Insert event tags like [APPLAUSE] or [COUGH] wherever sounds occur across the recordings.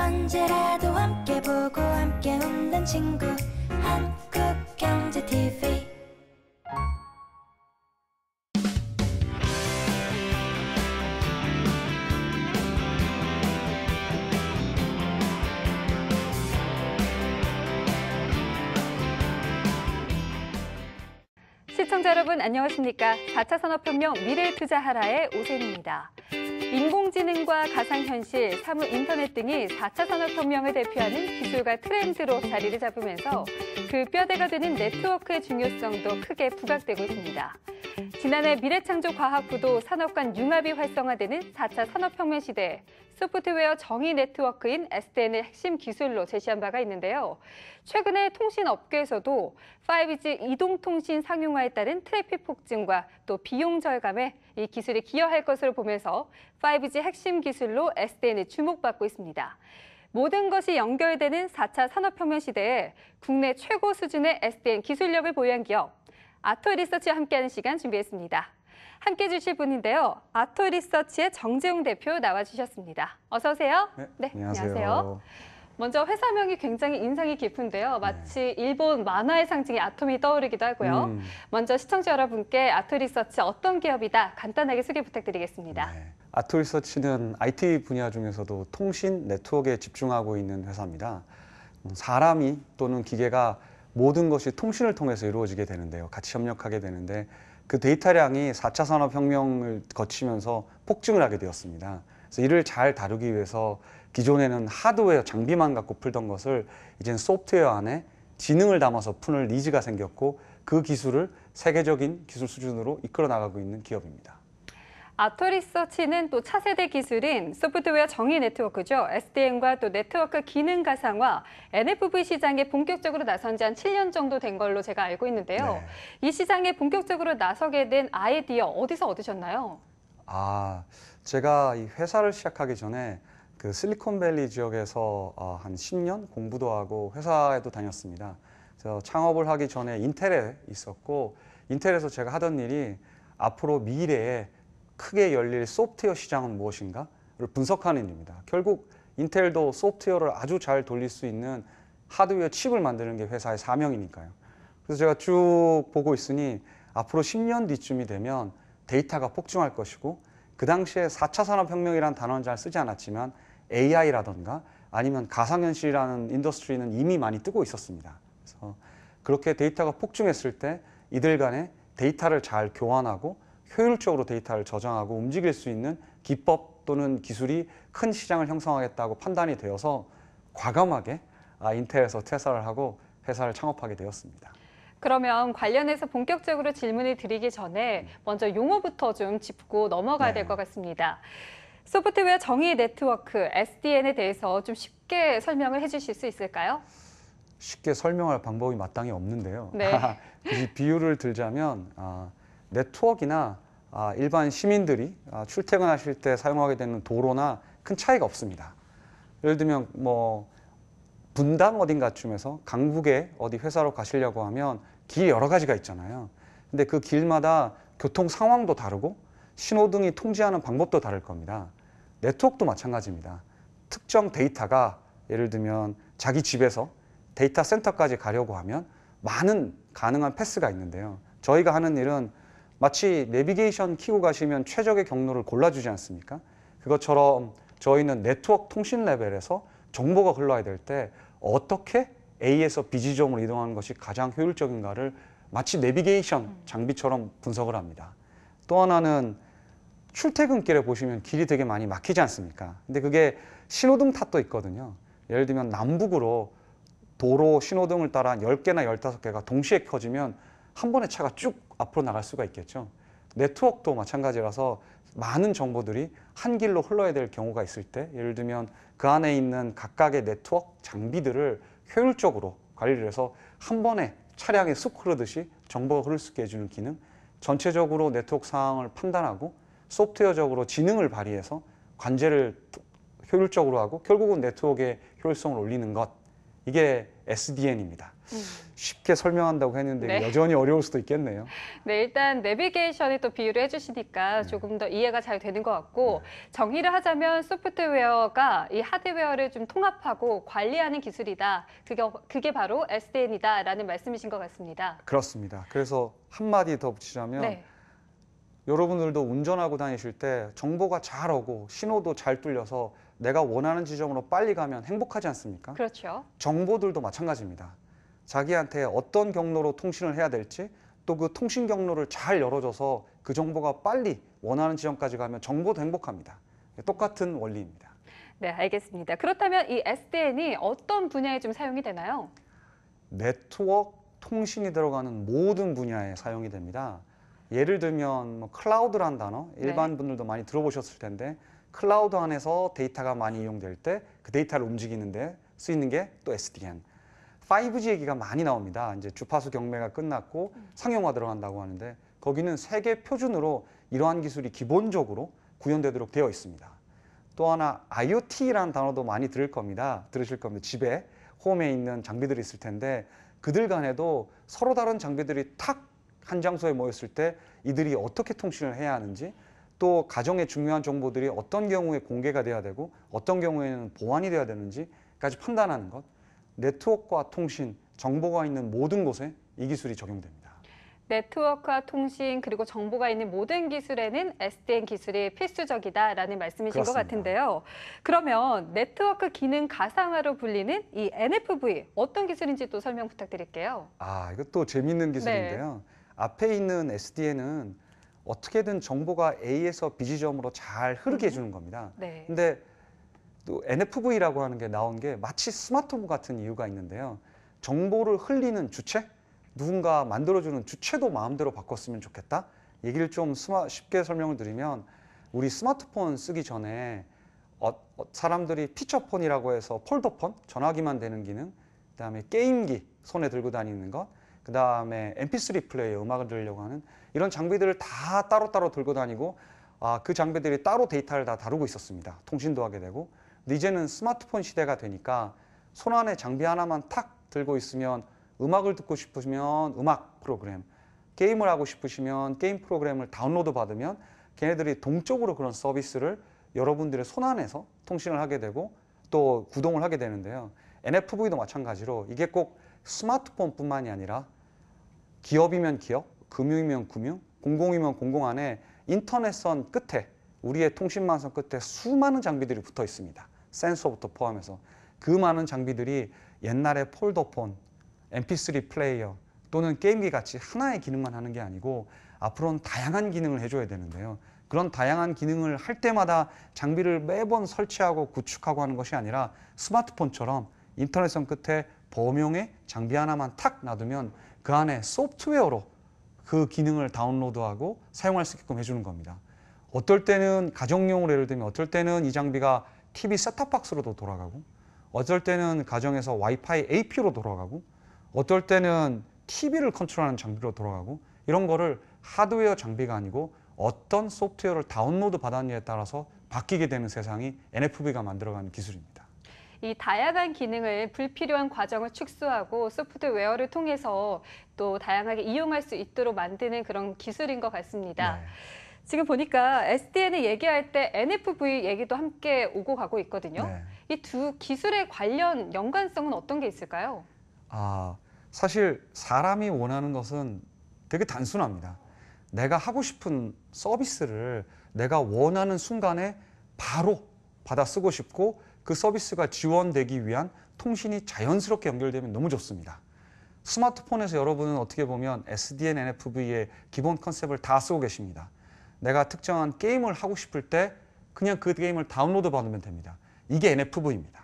언제라도 함께 보고 함께 웃는 친구 한국경제TV 시청자 여러분 안녕하십니까? 4차 산업혁명 미래투자하라의 오세입니다 인공지능과 가상현실, 사물인터넷 등이 4차 산업혁명을 대표하는 기술과 트렌드로 자리를 잡으면서 그 뼈대가 되는 네트워크의 중요성도 크게 부각되고 있습니다. 지난해 미래창조과학부도 산업 간 융합이 활성화되는 4차 산업혁명 시대에 소프트웨어 정의 네트워크인 s d n 의 핵심 기술로 제시한 바가 있는데요. 최근에 통신업계에서도 5G 이동통신 상용화에 따른 트래픽 폭증과 또 비용 절감에 이 기술이 기여할 것으로 보면서 5G 핵심 기술로 SDN이 주목받고 있습니다. 모든 것이 연결되는 4차 산업혁명 시대에 국내 최고 수준의 SDN 기술력을 보유한 기업, 아토 리서치와 함께하는 시간 준비했습니다. 함께 주실 분인데요. 아토 리서치의 정재웅 대표 나와주셨습니다. 어서 오세요. 네, 네 안녕하세요. 안녕하세요. 먼저 회사명이 굉장히 인상이 깊은데요. 네. 마치 일본 만화의 상징이 아톰이 떠오르기도 하고요. 음. 먼저 시청자 여러분께 아토 리서치 어떤 기업이다 간단하게 소개 부탁드리겠습니다. 네. 아토 리서치는 IT 분야 중에서도 통신 네트워크에 집중하고 있는 회사입니다. 음, 사람이 또는 기계가 모든 것이 통신을 통해서 이루어지게 되는데요. 같이 협력하게 되는데 그 데이터량이 4차 산업혁명을 거치면서 폭증을 하게 되었습니다. 그래서 이를 잘 다루기 위해서 기존에는 하드웨어 장비만 갖고 풀던 것을 이젠 소프트웨어 안에 지능을 담아서 푸는 리즈가 생겼고 그 기술을 세계적인 기술 수준으로 이끌어 나가고 있는 기업입니다. 아토리서치는 또 차세대 기술인 소프트웨어 정의 네트워크죠. SDN과 또 네트워크 기능 가상화, NFV 시장에 본격적으로 나선 지 한 7년 정도 된 걸로 제가 알고 있는데요. 네. 이 시장에 본격적으로 나서게 된 아이디어 어디서 얻으셨나요? 아, 제가 이 회사를 시작하기 전에 그 실리콘밸리 지역에서 어, 한 10년 공부도 하고 회사에도 다녔습니다. 그래서 창업을 하기 전에 인텔에 있었고 인텔에서 제가 하던 일이 앞으로 미래에 크게 열릴 소프트웨어 시장은 무엇인가를 분석하는 일입니다. 결국 인텔도 소프트웨어를 아주 잘 돌릴 수 있는 하드웨어 칩을 만드는 게 회사의 사명이니까요. 그래서 제가 쭉 보고 있으니 앞으로 10년 뒤쯤이 되면 데이터가 폭증할 것이고 그 당시에 4차 산업혁명이라는 단어는 잘 쓰지 않았지만 AI라던가 아니면 가상현실이라는 인더스트리는 이미 많이 뜨고 있었습니다. 그래서 그렇게 데이터가 폭증했을 때 이들 간에 데이터를 잘 교환하고 효율적으로 데이터를 저장하고 움직일 수 있는 기법 또는 기술이 큰 시장을 형성하겠다고 판단이 되어서 과감하게 아, 인텔에서 퇴사를 하고 회사를 창업하게 되었습니다. 그러면 관련해서 본격적으로 질문을 드리기 전에 먼저 용어부터 좀 짚고 넘어가야 네. 될것 같습니다. 소프트웨어 정의 네트워크 SDN에 대해서 좀 쉽게 설명을 해주실 수 있을까요? 쉽게 설명할 방법이 마땅히 없는데요. 네. [LAUGHS] 비유를 들자면 아, 네트워크나 아, 일반 시민들이 아, 출퇴근하실 때 사용하게 되는 도로나 큰 차이가 없습니다. 예를 들면 뭐 분당 어딘가쯤에서 강북에 어디 회사로 가시려고 하면 길이 여러 가지가 있잖아요. 근데 그 길마다 교통 상황도 다르고 신호등이 통제하는 방법도 다를 겁니다. 네트워크도 마찬가지입니다. 특정 데이터가 예를 들면 자기 집에서 데이터 센터까지 가려고 하면 많은 가능한 패스가 있는데요. 저희가 하는 일은 마치 내비게이션 키고 가시면 최적의 경로를 골라주지 않습니까? 그것처럼 저희는 네트워크 통신 레벨에서 정보가 흘러야 될 때 어떻게 A에서 B 지점으로 이동하는 것이 가장 효율적인가를 마치 내비게이션 장비처럼 분석을 합니다. 또 하나는 출퇴근길에 보시면 길이 되게 많이 막히지 않습니까? 근데 그게 신호등 탓도 있거든요. 예를 들면 남북으로 도로 신호등을 따라 1 0개나1 5 개가 동시에 켜지면 한 번에 차가 쭉 앞으로 나갈 수가 있겠죠. 네트워크도 마찬가지라서 많은 정보들이 한 길로 흘러야 될 경우가 있을 때 예를 들면 그 안에 있는 각각의 네트워크 장비들을 효율적으로 관리를 해서 한 번에 차량의 쑥 흐르듯이 정보가 흐를 수 있게 해주는 기능 전체적으로 네트워크 상황을 판단하고 소프트웨어적으로 지능을 발휘해서 관제를 효율적으로 하고 결국은 네트워크의 효율성을 올리는 것 이게 SDN입니다. 음. 쉽게 설명한다고 했는데 네. 여전히 어려울 수도 있겠네요. 네, 일단 내비게이션에 또 비유를 해주시니까 네. 조금 더 이해가 잘 되는 것 같고 네. 정의를 하자면 소프트웨어가 이 하드웨어를 좀 통합하고 관리하는 기술이다. 그게, 그게 바로 SDN이다라는 말씀이신 것 같습니다. 그렇습니다. 그래서 한마디 더 붙이자면 네. 여러분들도 운전하고 다니실 때 정보가 잘 오고 신호도 잘 뚫려서 내가 원하는 지점으로 빨리 가면 행복하지 않습니까? 그렇죠. 정보들도 마찬가지입니다. 자기한테 어떤 경로로 통신을 해야 될지 또 그 통신 경로를 잘 열어줘서 그 정보가 빨리 원하는 지점까지 가면 정보도 행복합니다. 똑같은 원리입니다. 네, 알겠습니다. 그렇다면 이 SDN이 어떤 분야에 좀 사용이 되나요? 네트워크 통신이 들어가는 모든 분야에 사용이 됩니다. 예를 들면 뭐클라우드라는 단어 네. 일반 분들도 많이 들어보셨을 텐데 클라우드 안에서 데이터가 많이 이용될 때 그 데이터를 움직이는데 쓰이는 게 또 SDN. 5G 얘기가 많이 나옵니다. 이제 주파수 경매가 끝났고 상용화 들어간다고 하는데 거기는 세계 표준으로 이러한 기술이 기본적으로 구현되도록 되어 있습니다. 또 하나 IoT라는 단어도 많이 들을 겁니다. 들으실 겁니다. 집에 홈에 있는 장비들이 있을 텐데 그들 간에도 서로 다른 장비들이 탁 한 장소에 모였을 때 이들이 어떻게 통신을 해야 하는지 또 가정의 중요한 정보들이 어떤 경우에 공개가 돼야 되고 어떤 경우에는 보완이 돼야 되는지까지 판단하는 것 네트워크와 통신, 정보가 있는 모든 곳에 이 기술이 적용됩니다. 네트워크와 통신 그리고 정보가 있는 모든 기술에는 SDN 기술이 필수적이다라는 말씀이신 그렇습니다. 것 같은데요. 그러면 네트워크 기능 가상화로 불리는 이 NFV 어떤 기술인지 또 설명 부탁드릴게요. 아 이것도 재미있는 기술인데요. 네. 앞에 있는 SDN은 어떻게든 정보가 A에서 B 지점으로 잘 흐르게 음. 해주는 겁니다. 네. 근데 또 NFV라고 하는 게 나온 게 마치 스마트폰 같은 이유가 있는데요. 정보를 흘리는 주체, 누군가 만들어주는 주체도 마음대로 바꿨으면 좋겠다. 얘기를 좀 스마, 쉽게 설명을 드리면 우리 스마트폰 쓰기 전에 어, 어, 사람들이 피처폰이라고 해서 폴더폰, 전화기만 되는 기능, 그다음에 게임기 손에 들고 다니는 것, 그 다음에 mp3 플레이어 음악을 들으려고 하는 이런 장비들을 다 따로따로 들고 다니고 아, 그 장비들이 따로 데이터를 다 다루고 있었습니다. 통신도 하게 되고 근데 이제는 스마트폰 시대가 되니까 손 안에 장비 하나만 탁 들고 있으면 음악을 듣고 싶으면 시 음악 프로그램 게임을 하고 싶으시면 게임 프로그램을 다운로드 받으면 걔네들이 동적으로 그런 서비스를 여러분들의 손 안에서 통신을 하게 되고 또 구동을 하게 되는데요. NFV도 마찬가지로 이게 꼭 스마트폰뿐만이 아니라 기업이면 기업, 금융이면 금융, 공공이면 공공 안에 인터넷선 끝에 우리의 통신망선 끝에 수많은 장비들이 붙어 있습니다. 센서부터 포함해서 그 많은 장비들이 옛날에 폴더폰, mp3 플레이어 또는 게임기 같이 하나의 기능만 하는 게 아니고 앞으로는 다양한 기능을 해줘야 되는데요. 그런 다양한 기능을 할 때마다 장비를 매번 설치하고 구축하고 하는 것이 아니라 스마트폰처럼 인터넷선 끝에 범용의 장비 하나만 탁 놔두면 그 안에 소프트웨어로 그 기능을 다운로드하고 사용할 수 있게끔 해주는 겁니다. 어떨 때는 가정용으로 예를 들면 어떨 때는 이 장비가 TV 셋탑박스로도 돌아가고 어떨 때는 가정에서 와이파이 AP로 돌아가고 어떨 때는 TV를 컨트롤하는 장비로 돌아가고 이런 거를 하드웨어 장비가 아니고 어떤 소프트웨어를 다운로드 받았느냐에 따라서 바뀌게 되는 세상이 NFB가 만들어가는 기술입니다. 이 다양한 기능을 불필요한 과정을 축소하고 소프트웨어를 통해서 또 다양하게 이용할 수 있도록 만드는 그런 기술인 것 같습니다. 네. 지금 보니까 SDN을 얘기할 때 NFV 얘기도 함께 오고 가고 있거든요. 네. 이두 기술의 관련 연관성은 어떤 게 있을까요? 아, 사실 사람이 원하는 것은 되게 단순합니다. 내가 하고 싶은 서비스를 내가 원하는 순간에 바로 받아 쓰고 싶고 그 서비스가 지원되기 위한 통신이 자연스럽게 연결되면 너무 좋습니다. 스마트폰에서 여러분은 어떻게 보면 SDN NFV의 기본 컨셉을 다 쓰고 계십니다. 내가 특정한 게임을 하고 싶을 때 그냥 그 게임을 다운로드 받으면 됩니다. 이게 NFV입니다.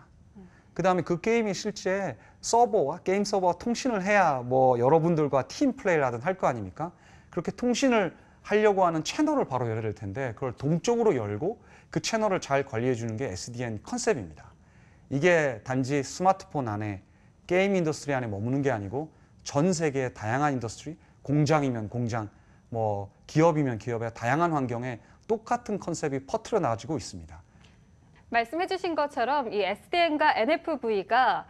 그 다음에 그 게임이 실제 서버와 게임 서버와 통신을 해야 뭐 여러분들과 팀 플레이를 하든 할 거 아닙니까? 그렇게 통신을 하려고 하는 채널을 바로 열어야 될 텐데 그걸 동적으로 열고 그 채널을 잘 관리해 주는 게 SDN 컨셉입니다. 이게 단지 스마트폰 안에 게임 인더스트리 안에 머무는 게 아니고 전 세계의 다양한 인더스트리, 공장이면 공장, 뭐 기업이면 기업의 다양한 환경에 똑같은 컨셉이 퍼트려 나가지고 있습니다. 말씀해 주신 것처럼 이 SDN과 NFV가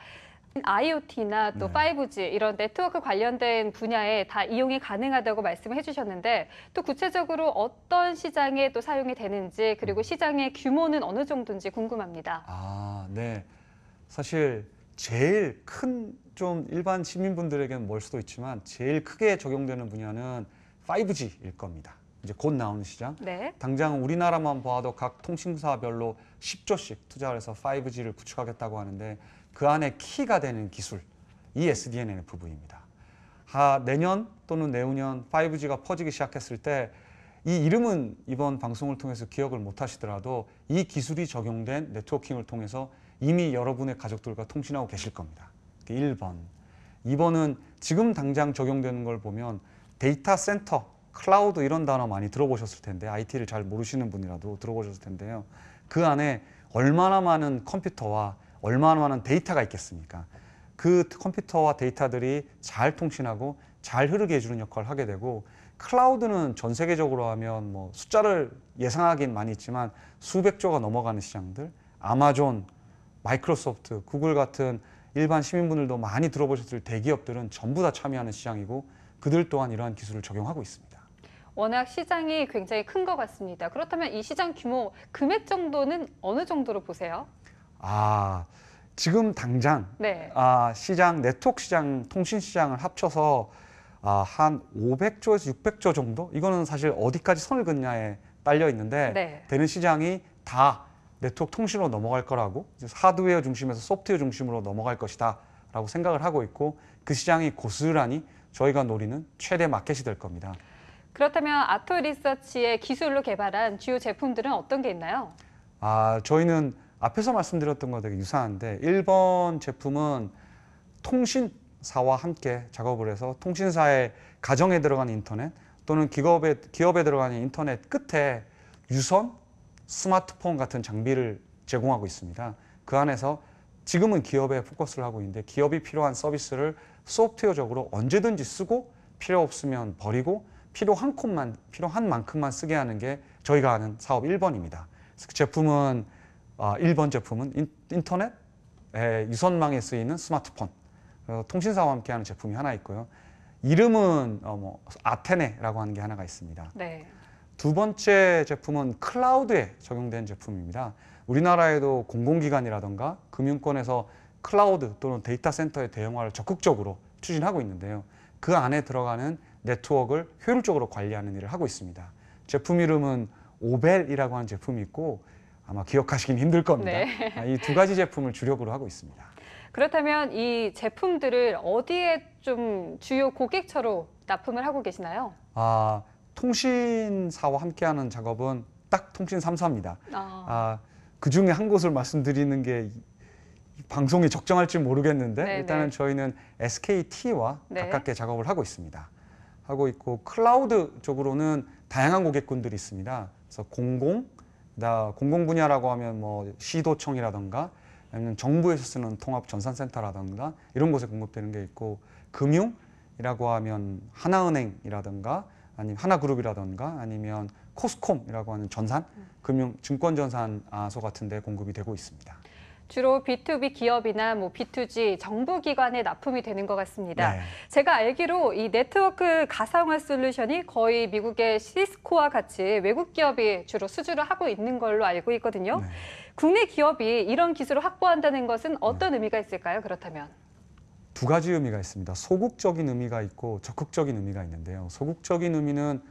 IoT나 또 5G 이런 네트워크 관련된 분야에 다 이용이 가능하다고 말씀해 주셨는데 또 구체적으로 어떤 시장에 또 사용이 되는지 그리고 음. 시장의 규모는 어느 정도인지 궁금합니다. 아, 네. 사실 제일 큰 좀 일반 시민분들에게는 멀 수도 있지만 제일 크게 적용되는 분야는 5G일 겁니다. 이제 곧 나오는 시장. 네. 당장 우리나라만 봐도 각 통신사별로 10조씩 투자를 해서 5G를 구축하겠다고 하는데 그 안에 키가 되는 기술, 이 e s d n n 부입니다. 아, 내년 또는 내후년 5G가 퍼지기 시작했을 때 이 이름은 이번 방송을 통해서 기억을 못 하시더라도 이 기술이 적용된 네트워킹을 통해서 이미 여러분의 가족들과 통신하고 계실 겁니다. 1번. 그 2번은 지금 당장 적용되는 걸 보면 데이터 센터, 클라우드 이런 단어 많이 들어보셨을 텐데 IT를 잘 모르시는 분이라도 들어보셨을 텐데요. 그 안에 얼마나 많은 컴퓨터와 얼마나 많은 데이터가 있겠습니까? 그 컴퓨터와 데이터들이 잘 통신하고 잘 흐르게 해주는 역할을 하게 되고 클라우드는 전 세계적으로 하면 뭐 숫자를 예상하긴 많이 있지만 수백조가 넘어가는 시장들 아마존, 마이크로소프트, 구글 같은 일반 시민분들도 많이 들어보셨을 대기업들은 전부 다 참여하는 시장이고 그들 또한 이러한 기술을 적용하고 있습니다. 워낙 시장이 굉장히 큰 것 같습니다. 그렇다면 이 시장 규모 금액 정도는 어느 정도로 보세요? 아 지금 당장 네. 아 시장 네트워크 시장 통신 시장을 합쳐서 아, 한 500조에서 600조 정도 이거는 사실 어디까지 선을 긋냐에 딸려 있는데 네. 되는 시장이 다 네트워크 통신으로 넘어갈 거라고 이제 하드웨어 중심에서 소프트웨어 중심으로 넘어갈 것이다라고 생각을 하고 있고 그 시장이 고스란히 저희가 노리는 최대 마켓이 될 겁니다. 그렇다면 아토 리서치의 기술로 개발한 주요 제품들은 어떤 게 있나요? 아, 저희는 앞에서 말씀드렸던 거 되게 유사한데 1번 제품은 통신사와 함께 작업을 해서 통신사의 가정에 들어가는 인터넷 또는 기업에, 기업에 들어가는 인터넷 끝에 유선, 스마트폰 같은 장비를 제공하고 있습니다. 그 안에서 지금은 기업에 포커스를 하고 있는데 기업이 필요한 서비스를 소프트웨어적으로 언제든지 쓰고 필요 없으면 버리고 필요한 콘만 필요한 만큼만 쓰게 하는 게 저희가 하는 사업 1번입니다. 제품은 1번 아, 제품은 인터넷 유선망에 쓰이는 스마트폰 어, 통신사와 함께하는 제품이 하나 있고요. 이름은 어, 뭐 아테네라고 하는 게 하나가 있습니다. 네. 두 번째 제품은 클라우드에 적용된 제품입니다. 우리나라에도 공공기관이라든가 금융권에서 클라우드 또는 데이터 센터의 대형화를 적극적으로 추진하고 있는데요. 그 안에 들어가는 네트워크를 효율적으로 관리하는 일을 하고 있습니다. 제품 이름은 오벨이라고 하는 제품이 있고 아마 기억하시긴 힘들 겁니다. 네. 아, 이두 가지 제품을 주력으로 하고 있습니다. 그렇다면 이 제품들을 어디에 좀 주요 고객처로 납품을 하고 계시나요? 아, 통신사와 함께하는 작업은 딱 통신 3사입니다. 아. 아, 그 중에 한 곳을 말씀드리는 게 방송이 적정할지 모르겠는데 네네. 일단은 네. 저희는 SKT와 네. 가깝게 작업을 하고 있습니다. 하고 있고 클라우드 쪽으로는 다양한 고객군들이 있습니다. 그래서 공공, 나 공공 분야라고 하면 뭐 시도청이라든가 아니면 정부에서 쓰는 통합 전산센터라든가 이런 곳에 공급되는 게 있고 금융이라고 하면 하나은행이라든가 아니면 하나그룹이라든가 아니면 코스콤이라고 하는 전산 음. 금융 증권 전산 소 같은 데 공급이 되고 있습니다. 주로 B2B 기업이나 뭐 B2G 정부 기관에 납품이 되는 것 같습니다. 네. 제가 알기로 이 네트워크 가상화 솔루션이 거의 미국의 시스코와 같이 외국 기업이 주로 수주를 하고 있는 걸로 알고 있거든요. 네. 국내 기업이 이런 기술을 확보한다는 것은 네. 어떤 네. 의미가 있을까요? 그렇다면 두 가지 의미가 있습니다. 소극적인 의미가 있고 적극적인 의미가 있는데요. 소극적인 의미는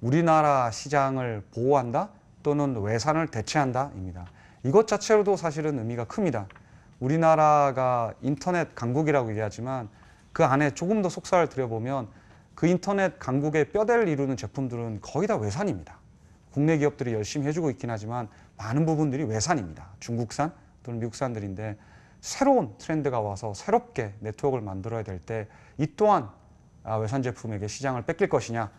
우리나라 시장을 보호한다 또는 외산을 대체한다입니다. 이것 자체로도 사실은 의미가 큽니다. 우리나라가 인터넷 강국이라고 얘기하지만 그 안에 조금 더 속살을 들여보면 그 인터넷 강국의 뼈대를 이루는 제품들은 거의 다 외산입니다. 국내 기업들이 열심히 해주고 있긴 하지만 많은 부분들이 외산입니다. 중국산 또는 미국산들인데 새로운 트렌드가 와서 새롭게 네트워크를 만들어야 될 때 이 또한 아, 외산 제품에게 시장을 뺏길 것이냐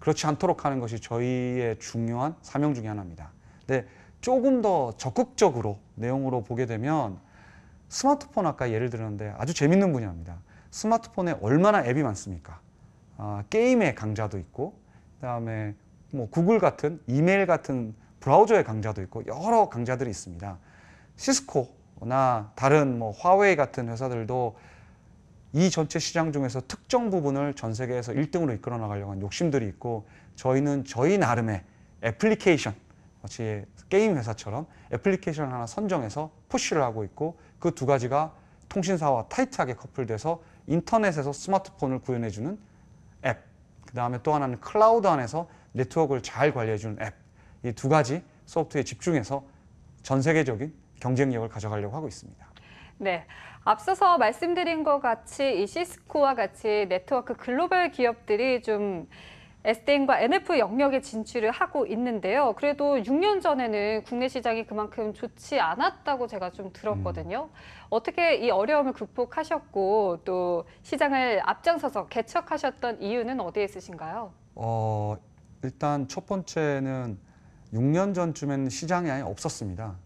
그렇지 않도록 하는 것이 저희의 중요한 사명 중의 하나입니다. 근데 조금 더 적극적으로 내용으로 보게 되면 스마트폰 아까 예를 들었는데 아주 재밌는 분야입니다. 스마트폰에 얼마나 앱이 많습니까? 아, 게임의 강자도 있고 그다음에 뭐 구글 같은 이메일 같은 브라우저의 강자도 있고 여러 강자들이 있습니다. 시스코나 다른 뭐 화웨이 같은 회사들도 이 전체 시장 중에서 특정 부분을 전 세계에서 1등으로 이끌어 나가려고 하는 욕심들이 있고 저희는 저희 나름의 애플리케이션 마치 게임 회사처럼 애플리케이션을 하나 선정해서 푸쉬를 하고 있고 그 두 가지가 통신사와 타이트하게 커플돼서 인터넷에서 스마트폰을 구현해주는 앱, 그 다음에 또 하나는 클라우드 안에서 네트워크를 잘 관리해주는 앱, 이 두 가지 소프트에 집중해서 전 세계적인 경쟁력을 가져가려고 하고 있습니다. 네. 앞서서 말씀드린 것 같이 이 시스코와 같이 네트워크 글로벌 기업들이 좀 s d n 과 NF 영역에 진출을 하고 있는데요. 그래도 6년 전에는 국내 시장이 그만큼 좋지 않았다고 제가 좀 들었거든요. 음. 어떻게 이 어려움을 극복하셨고 또 시장을 앞장서서 개척하셨던 이유는 어디에 있으신가요? 어, 일단 첫 번째는 6년 전쯤에는 시장이 아예 없었습니다.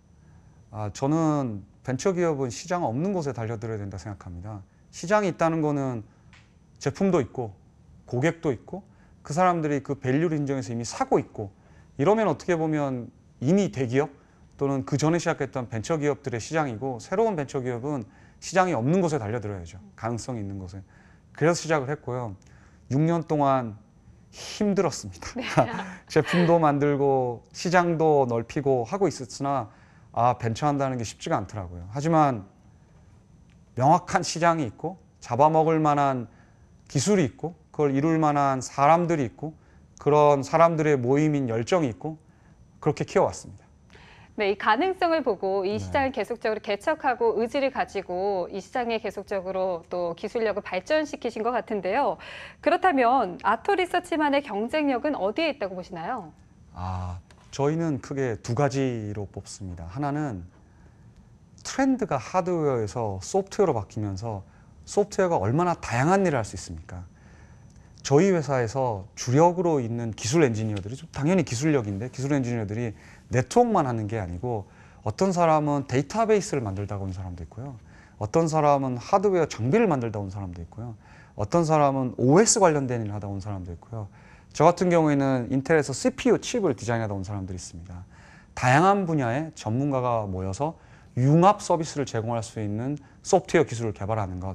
아, 저는 벤처기업은 시장 없는 곳에 달려들어야 된다 생각합니다. 시장이 있다는 거는 제품도 있고 고객도 있고 그 사람들이 그 밸류를 인정해서 이미 사고 있고 이러면 어떻게 보면 이미 대기업 또는 그 전에 시작했던 벤처기업들의 시장이고 새로운 벤처기업은 시장이 없는 곳에 달려들어야죠. 가능성이 있는 곳에. 그래서 시작을 했고요. 6년 동안 힘들었습니다. 네. [LAUGHS] 제품도 만들고 시장도 넓히고 하고 있었으나 아 벤처한다는 게 쉽지가 않더라고요. 하지만 명확한 시장이 있고 잡아먹을 만한 기술이 있고 그걸 이룰 만한 사람들이 있고 그런 사람들의 모임인 열정이 있고 그렇게 키워왔습니다. 네, 이 가능성을 보고 이 네. 시장을 계속적으로 개척하고 의지를 가지고 이 시장에 계속적으로 또 기술력을 발전시키신 것 같은데요. 그렇다면 아토 리서치만의 경쟁력은 어디에 있다고 보시나요? 아, 저희는 크게 두 가지로 뽑습니다. 하나는 트렌드가 하드웨어에서 소프트웨어로 바뀌면서 소프트웨어가 얼마나 다양한 일을 할 수 있습니까? 저희 회사에서 주력으로 있는 기술 엔지니어들이 당연히 기술력인데 기술 엔지니어들이 네트워크만 하는 게 아니고 어떤 사람은 데이터베이스를 만들다 온 사람도 있고요. 어떤 사람은 하드웨어 장비를 만들다 온 사람도 있고요. 어떤 사람은 OS 관련된 일을 하다 온 사람도 있고요. 저 같은 경우에는 인텔에서 CPU 칩을 디자인하다 온 사람들이 있습니다. 다양한 분야의 전문가가 모여서 융합 서비스를 제공할 수 있는 소프트웨어 기술을 개발하는 것.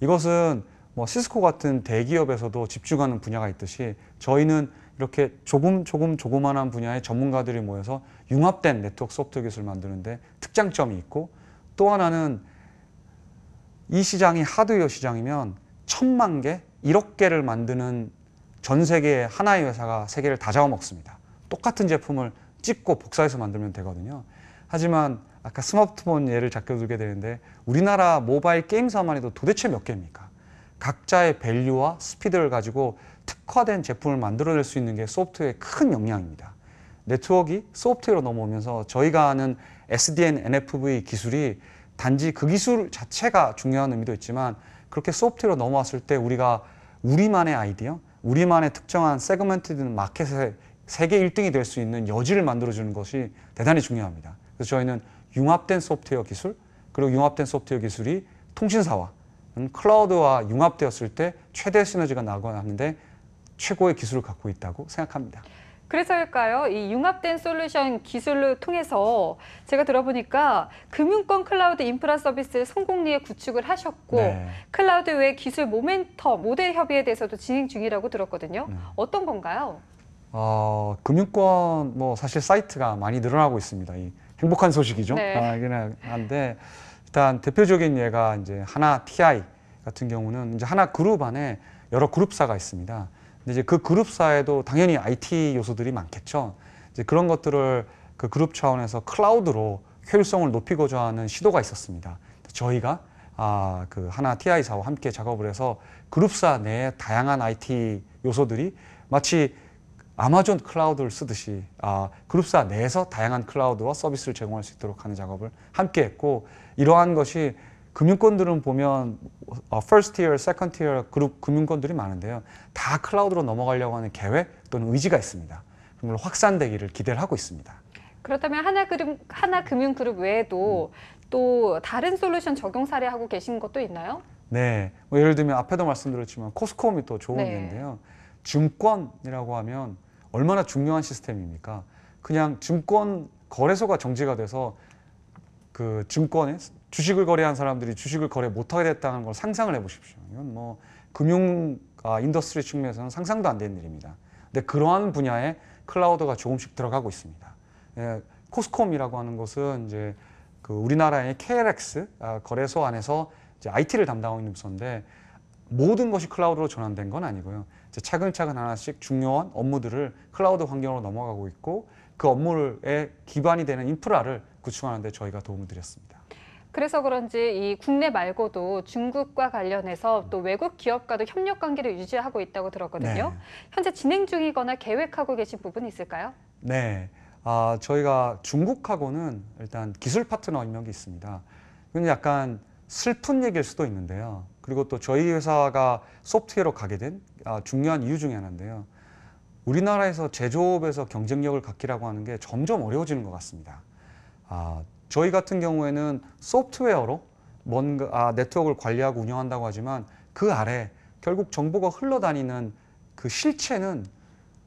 이것은 뭐 시스코 같은 대기업에서도 집중하는 분야가 있듯이 저희는 이렇게 조금 조금 조그만한 분야의 전문가들이 모여서 융합된 네트워크 소프트 기술을 만드는데 특장점이 있고 또 하나는 이 시장이 하드웨어 시장이면 천만 개, 일억 개를 만드는 전 세계의 하나의 회사가 세계를 다 잡아먹습니다. 똑같은 제품을 찍고 복사해서 만들면 되거든요. 하지만 아까 스마트폰 예를 잡게 들게 되는데 우리나라 모바일 게임사만 해도 도대체 몇 개입니까? 각자의 밸류와 스피드를 가지고 특화된 제품을 만들어낼 수 있는 게 소프트웨어의 큰 역량입니다. 네트워크가 소프트웨어로 넘어오면서 저희가 아는 SDN, NFV 기술이 단지 그 기술 자체가 중요한 의미도 있지만 그렇게 소프트웨어로 넘어왔을 때 우리가 우리만의 아이디어, 우리만의 특정한 세그먼트 마켓의 세계 1등이 될 수 있는 여지를 만들어주는 것이 대단히 중요합니다. 그래서 저희는 융합된 소프트웨어 기술, 그리고 융합된 소프트웨어 기술이 통신사와 음, 클라우드와 융합되었을 때 최대 시너지가 나고나는데 최고의 기술을 갖고 있다고 생각합니다. 그래서일까요? 이 융합된 솔루션 기술을 통해서 제가 들어보니까 금융권 클라우드 인프라 서비스를 성공리에 구축을 하셨고 네. 클라우드 외 기술 모멘텀 모델 협의에 대해서도 진행 중이라고 들었거든요. 네. 어떤 건가요? 어, 금융권 뭐 사실 사이트가 많이 늘어나고 있습니다. 이 행복한 소식이죠. 네. 아, 그냥 한데 일단 대표적인 예가 이제 하나 TI 같은 경우는 이제 하나 그룹 안에 여러 그룹사가 있습니다. 근데 이제 그 그룹사에도 당연히 IT 요소들이 많겠죠. 이제 그런 것들을 그 그룹 차원에서 클라우드로 효율성을 높이고자 하는 시도가 있었습니다. 저희가 아, 그 하나 TI사와 함께 작업을 해서 그룹사 내에 다양한 IT 요소들이 마치 아마존 클라우드를 쓰듯이 아, 그룹사 내에서 다양한 클라우드와 서비스를 제공할 수 있도록 하는 작업을 함께 했고 이러한 것이 금융권들은 보면 어, first tier, second tier 그룹 금융권들이 많은데요. 다 클라우드로 넘어가려고 하는 계획 또는 의지가 있습니다. 물론 확산되기를 기대를 하고 있습니다. 그렇다면 하나그룹, 하나금융그룹 외에도 음. 또 다른 솔루션 적용 사례하고 계신 것도 있나요? 네. 뭐 예를 들면 앞에도 말씀드렸지만 코스코미또 좋은 네. 예인데요. 증권이라고 하면 얼마나 중요한 시스템입니까? 그냥 증권 거래소가 정지가 돼서 그 증권에 주식을 거래한 사람들이 주식을 거래 못하게 됐다는 걸 상상을 해보십시오. 이건 뭐 금융 아, 인더스트리 측면에서는 상상도 안 되는 일입니다. 근데 그러한 분야에 클라우드가 조금씩 들어가고 있습니다. 예, 코스콤이라고 하는 것은 이제 그 우리나라의 KLX 아, 거래소 안에서 이제 IT를 담당하고 있는 부서인데 모든 것이 클라우드로 전환된 건 아니고요. 차근차근 하나씩 중요한 업무들을 클라우드 환경으로 넘어가고 있고 그 업무에 기반이 되는 인프라를 구축하는 데 저희가 도움을 드렸습니다. 그래서 그런지 이 국내 말고도 중국과 관련해서 또 외국 기업과도 협력 관계를 유지하고 있다고 들었거든요. 네. 현재 진행 중이거나 계획하고 계신 부분이 있을까요? 네. 아, 저희가 중국하고는 일단 기술 파트너 임명이 있습니다. 근데 약간 슬픈 얘기일 수도 있는데요. 그리고 또 저희 회사가 소프트웨어로 가게 된 아, 중요한 이유 중에 하나인데요. 우리나라에서 제조업에서 경쟁력을 갖기라고 하는 게 점점 어려워지는 것 같습니다. 아, 저희 같은 경우에는 소프트웨어로 뭔가 아, 네트워크를 관리하고 운영한다고 하지만 그 아래 결국 정보가 흘러다니는 그 실체는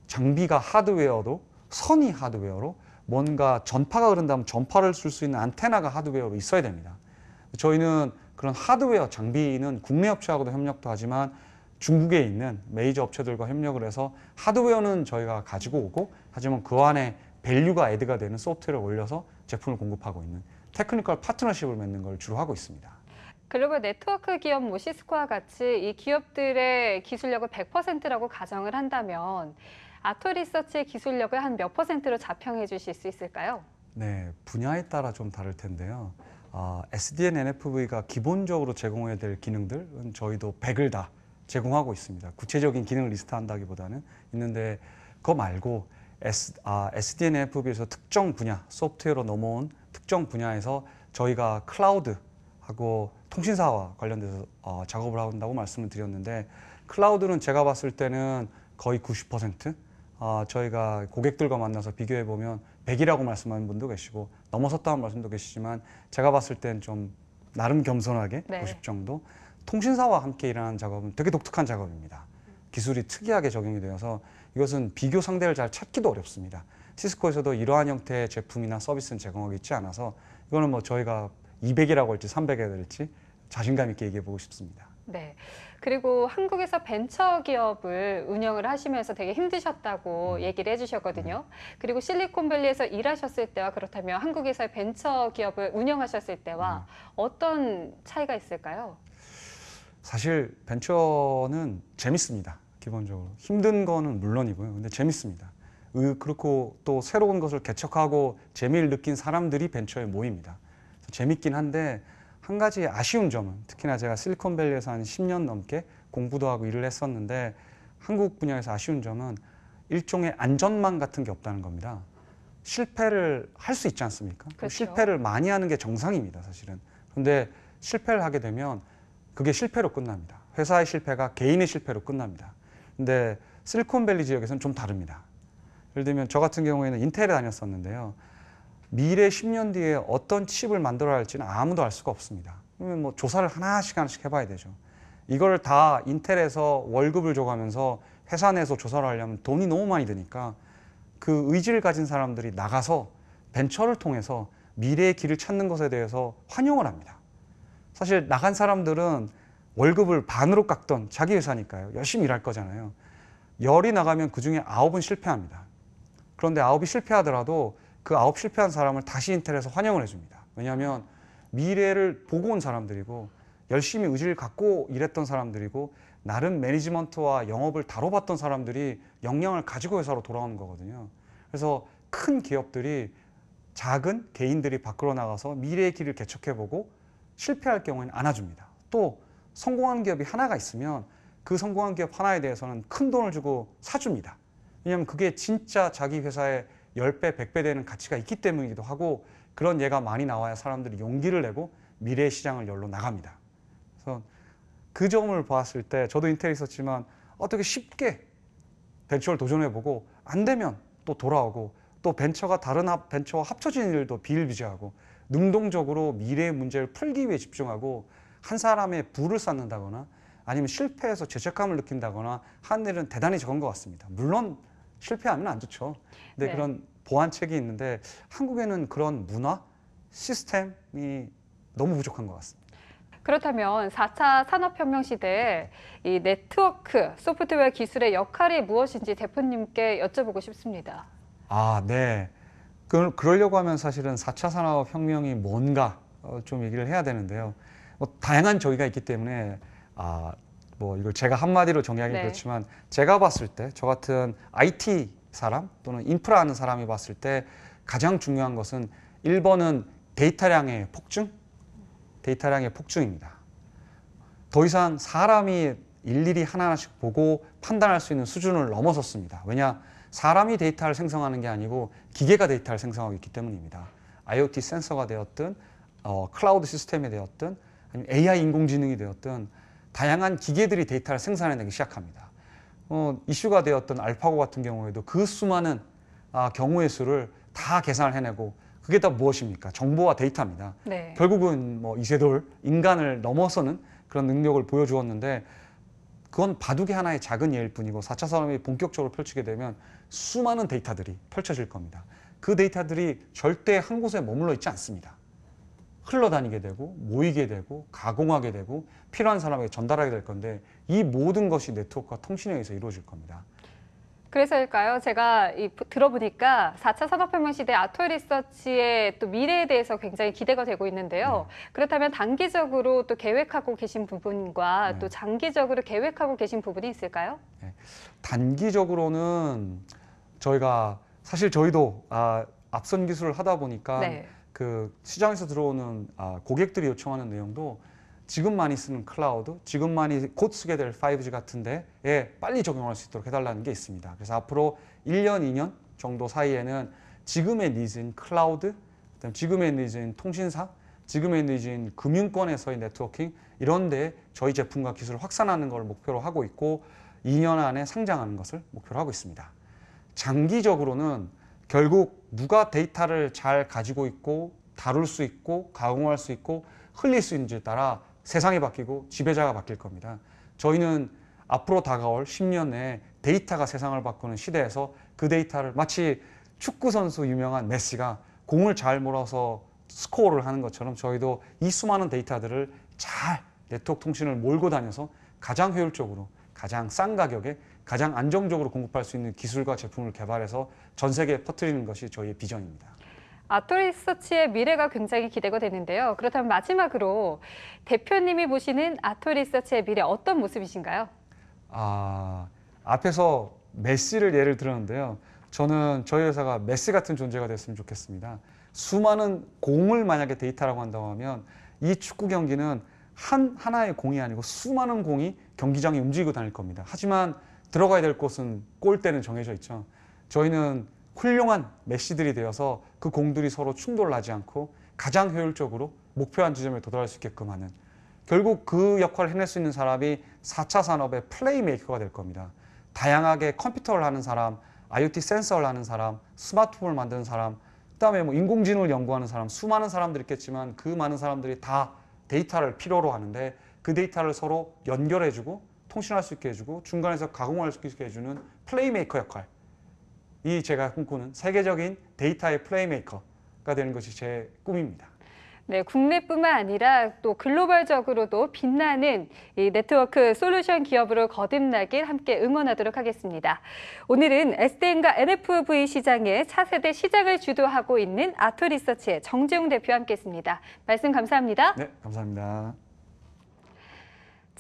장비가 하드웨어로 선이 하드웨어로 뭔가 전파가 흐른다면 전파를 쓸 수 있는 안테나가 하드웨어로 있어야 됩니다. 저희는 그런 하드웨어 장비는 국내 업체하고도 협력도 하지만 중국에 있는 메이저 업체들과 협력을 해서 하드웨어는 저희가 가지고 오고 하지만 그 안에 밸류가 애드가 되는 소프트웨어를 올려서 제품을 공급하고 있는 테크니컬 파트너십을 맺는 걸 주로 하고 있습니다. 글로벌 네트워크 기업 모 시스코와 같이 이 기업들의 기술력을 100%라고 가정을 한다면 아토 리서치의 기술력을 한 몇 퍼센트로 자평해 주실 수 있을까요? 네, 분야에 따라 좀 다를 텐데요. 아, SDN NFV가 기본적으로 제공해야 될 기능들은 저희도 100을 다 제공하고 있습니다. 구체적인 기능을 리스트한다기보다는 있는데 그거 말고 S, 아, SDN NFV에서 특정 분야, 소프트웨어로 넘어온 특정 분야에서 저희가 클라우드하고 통신사와 관련돼서 어, 작업을 한다고 말씀을 드렸는데 클라우드는 제가 봤을 때는 거의 90% 어, 아, 저희가 고객들과 만나서 비교해보면 100이라고 말씀하는 분도 계시고 넘어섰다는 말씀도 계시지만 제가 봤을 땐 좀 나름 겸손하게 네. 50 정도 통신사와 함께 일하는 작업은 되게 독특한 작업입니다. 기술이 특이하게 적용이 되어서 이것은 비교 상대를 잘 찾기도 어렵습니다. 시스코에서도 이러한 형태의 제품이나 서비스는 제공하고 있지 않아서 이거는 뭐 저희가 200이라고 할지 300이라고 할지 자신감 있게 얘기해 보고 싶습니다. 네. 그리고 한국에서 벤처 기업을 운영을 하시면서 되게 힘드셨다고 음. 얘기를 해주셨거든요. 그리고 실리콘밸리에서 일하셨을 때와 그렇다면 한국에서의 벤처 기업을 운영하셨을 때와 음. 어떤 차이가 있을까요? 사실 벤처는 재밌습니다. 기본적으로 힘든 거는 물론이고요. 근데 재밌습니다. 그렇고 또 새로운 것을 개척하고 재미를 느낀 사람들이 벤처에 모입니다. 재밌긴 한데 한 가지 아쉬운 점은 특히나 제가 실리콘밸리에서 한 10년 넘게 공부도 하고 일을 했었는데 한국 분야에서 아쉬운 점은 일종의 안전망 같은 게 없다는 겁니다. 실패를 할 수 있지 않습니까? 그렇죠. 실패를 많이 하는 게 정상입니다, 사실은. 그런데 실패를 하게 되면 그게 실패로 끝납니다. 회사의 실패가 개인의 실패로 끝납니다. 근데 실리콘밸리 지역에서는 좀 다릅니다. 예를 들면 저 같은 경우에는 인텔에 다녔었는데요. 미래 10년 뒤에 어떤 칩을 만들어야 할지는 아무도 알 수가 없습니다. 그러면 뭐 조사를 하나씩 하나씩 해봐야 되죠. 이걸 다 인텔에서 월급을 줘가면서 회사 내에서 조사를 하려면 돈이 너무 많이 드니까 그 의지를 가진 사람들이 나가서 벤처를 통해서 미래의 길을 찾는 것에 대해서 환영을 합니다. 사실 나간 사람들은 월급을 반으로 깎던 자기 회사니까요. 열심히 일할 거잖아요. 열이 나가면 그 중에 아홉은 실패합니다. 그런데 아홉이 실패하더라도 그 아홉 실패한 사람을 다시 인텔에서 환영을 해줍니다. 왜냐하면 미래를 보고 온 사람들이고 열심히 의지를 갖고 일했던 사람들이고 나름 매니지먼트와 영업을 다뤄봤던 사람들이 역량을 가지고 회사로 돌아오는 거거든요. 그래서 큰 기업들이 작은 개인들이 밖으로 나가서 미래의 길을 개척해보고 실패할 경우에는 안아줍니다. 또 성공한 기업이 하나가 있으면 그 성공한 기업 하나에 대해서는 큰 돈을 주고 사줍니다. 왜냐하면 그게 진짜 자기 회사의 10배, 100배 되는 가치가 있기 때문이기도 하고 그런 예가 많이 나와야 사람들이 용기를 내고 미래 시장을 열로 나갑니다. 그래서 그 점을 봤을 때 저도 인텔이 있었지만 어떻게 쉽게 벤처를 도전해보고 안 되면 또 돌아오고 또 벤처가 다른 벤처와 합쳐진 일도 비일비재하고 능동적으로 미래의 문제를 풀기 위해 집중하고 한 사람의 부를 쌓는다거나 아니면 실패해서 죄책감을 느낀다거나 한 일은 대단히 적은 것 같습니다. 물론 실패하면 안 좋죠. 근데 네. 그런 보완책이 있는데 한국에는 그런 문화 시스템이 너무 부족한 것 같습니다. 그렇다면 4차 산업혁명 시대에 이 네트워크 소프트웨어 기술의 역할이 무엇인지 대표님께 여쭤보고 싶습니다. 아, 네. 그, 그러려고 하면 사실은 4차 산업혁명이 뭔가 어, 좀 얘기를 해야 되는데요. 뭐 다양한 저희가 있기 때문에 아, 뭐 이걸 제가 한마디로 정의하기 는 네. 그렇지만 제가 봤을 때 저 같은 IT 사람 또는 인프라 하는 사람이 봤을 때 가장 중요한 것은 1번은 데이터량의 폭증 데이터량의 폭증입니다. 더 이상 사람이 일일이 하나하나씩 보고 판단할 수 있는 수준을 넘어섰습니다. 왜냐? 사람이 데이터를 생성하는 게 아니고 기계가 데이터를 생성하고 있기 때문입니다. IoT 센서가 되었든 어, 클라우드 시스템이 되었든 아니면 AI 인공지능이 되었든 다양한 기계들이 데이터를 생산해내기 시작합니다. 어, 이슈가 되었던 알파고 같은 경우에도 그 수많은 아, 경우의 수를 다 계산을 해내고 그게 다 무엇입니까? 정보와 데이터입니다. 네. 결국은 뭐 이세돌 인간을 넘어서는 그런 능력을 보여주었는데 그건 바둑의 하나의 작은 예일 뿐이고 4차 산업이 본격적으로 펼치게 되면 수많은 데이터들이 펼쳐질 겁니다. 그 데이터들이 절대 한 곳에 머물러 있지 않습니다. 흘러다니게 되고 모이게 되고 가공하게 되고 필요한 사람에게 전달하게 될 건데 이 모든 것이 네트워크와 통신에 의해서 이루어질 겁니다. 그래서일까요? 제가 이, 들어보니까 4차 산업혁명 시대 아토 리서치의 또 미래에 대해서 굉장히 기대가 되고 있는데요. 네. 그렇다면 단기적으로 또 계획하고 계신 부분과 네. 또 장기적으로 계획하고 계신 부분이 있을까요? 네. 단기적으로는 저희가 사실 저희도 아, 앞선 기술을 하다 보니까 네. 그 시장에서 들어오는 아, 고객들이 요청하는 내용도 지금 많이 쓰는 클라우드, 지금 많이 곧 쓰게 될 5G 같은 데에 빨리 적용할 수 있도록 해달라는 게 있습니다. 그래서 앞으로 1년, 2년 정도 사이에는 지금의 니즈인 클라우드, 지금의 니즈인 통신사, 지금의 니즈인 금융권에서의 네트워킹 이런 데 저희 제품과 기술을 확산하는 것을 목표로 하고 있고 2년 안에 상장하는 것을 목표로 하고 있습니다. 장기적으로는 결국 누가 데이터를 잘 가지고 있고 다룰 수 있고 가공할 수 있고 흘릴 수 있는지에 따라 세상이 바뀌고 지배자가 바뀔 겁니다. 저희는 앞으로 다가올 10년에 데이터가 세상을 바꾸는 시대에서 그 데이터를 마치 축구 선수 유명한 메시가 공을 잘 몰아서 스코어를 하는 것처럼 저희도 이 수많은 데이터들을 잘 네트워크 통신을 몰고 다녀서 가장 효율적으로 가장 싼 가격에 가장 안정적으로 공급할 수 있는 기술과 제품을 개발해서 전 세계에 퍼뜨리는 것이 저희의 비전입니다. 아토리서치의 미래가 굉장히 기대가 되는데요. 그렇다면 마지막으로 대표님이 보시는 아토리서치의 미래 어떤 모습이신가요? 아, 앞에서 메시를 예를 들었는데요. 저는 저희 회사가 메시 같은 존재가 됐으면 좋겠습니다. 수많은 공을 만약에 데이터라고 한다고 하면 이 축구 경기는 한 하나의 공이 아니고 수많은 공이 경기장에 움직이고 다닐 겁니다. 하지만 들어가야 될 곳은 골대는 정해져 있죠. 저희는 훌륭한 메시들이 되어서 그 공들이 서로 충돌나지 않고 가장 효율적으로 목표한 지점에 도달할 수 있게끔 하는 결국 그 역할을 해낼 수 있는 사람이 4차 산업의 플레이메이커가 될 겁니다. 다양하게 컴퓨터를 하는 사람, IoT 센서를 하는 사람, 스마트폰을 만드는 사람, 그다음에 뭐 인공지능을 연구하는 사람, 수많은 사람들이 있겠지만 그 많은 사람들이 다 데이터를 필요로 하는데 그 데이터를 서로 연결해주고 통신할 수 있게 해주고 중간에서 가공할 수 있게 해주는 플레이메이커 역할 이 제가 꿈꾸는 세계적인 데이터의 플레이메이커가 되는 것이 제 꿈입니다. 네, 국내뿐만 아니라 또 글로벌적으로도 빛나는 이 네트워크 솔루션 기업으로 거듭나길 함께 응원하도록 하겠습니다. 오늘은 SDN과 NFV 시장의 차세대 시장을 주도하고 있는 아토리서치의 정재웅 대표와 함께했습니다. 말씀 감사합니다. 네, 감사합니다.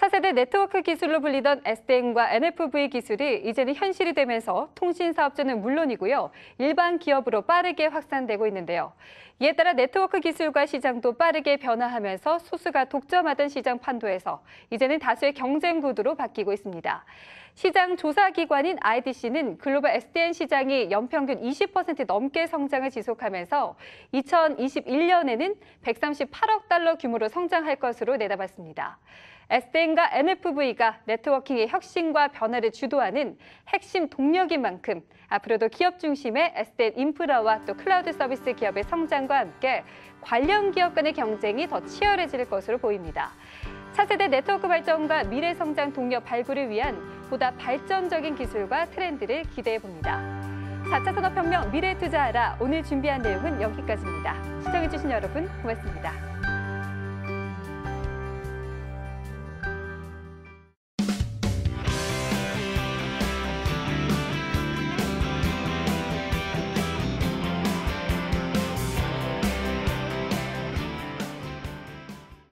차세대 네트워크 기술로 불리던 SDN과 NFV 기술이 이제는 현실이 되면서 통신 사업자는 물론이고요. 일반 기업으로 빠르게 확산되고 있는데요. 이에 따라 네트워크 기술과 시장도 빠르게 변화하면서 소수가 독점하던 시장 판도에서 이제는 다수의 경쟁 구도로 바뀌고 있습니다. 시장 조사 기관인 IDC는 글로벌 SDN 시장이 연평균 20% 넘게 성장을 지속하면서 2021년에는 138억 달러 규모로 성장할 것으로 내다봤습니다. s d n 과 NFV가 네트워킹의 혁신과 변화를 주도하는 핵심 동력인 만큼 앞으로도 기업 중심의 s d n 인프라와 또 클라우드 서비스 기업의 성장과 함께 관련 기업 간의 경쟁이 더 치열해질 것으로 보입니다. 차세대 네트워크 발전과 미래 성장 동력 발굴을 위한 보다 발전적인 기술과 트렌드를 기대해 봅니다. 4차 산업혁명 미래 투자하라 오늘 준비한 내용은 여기까지입니다. 시청해주신 여러분 고맙습니다.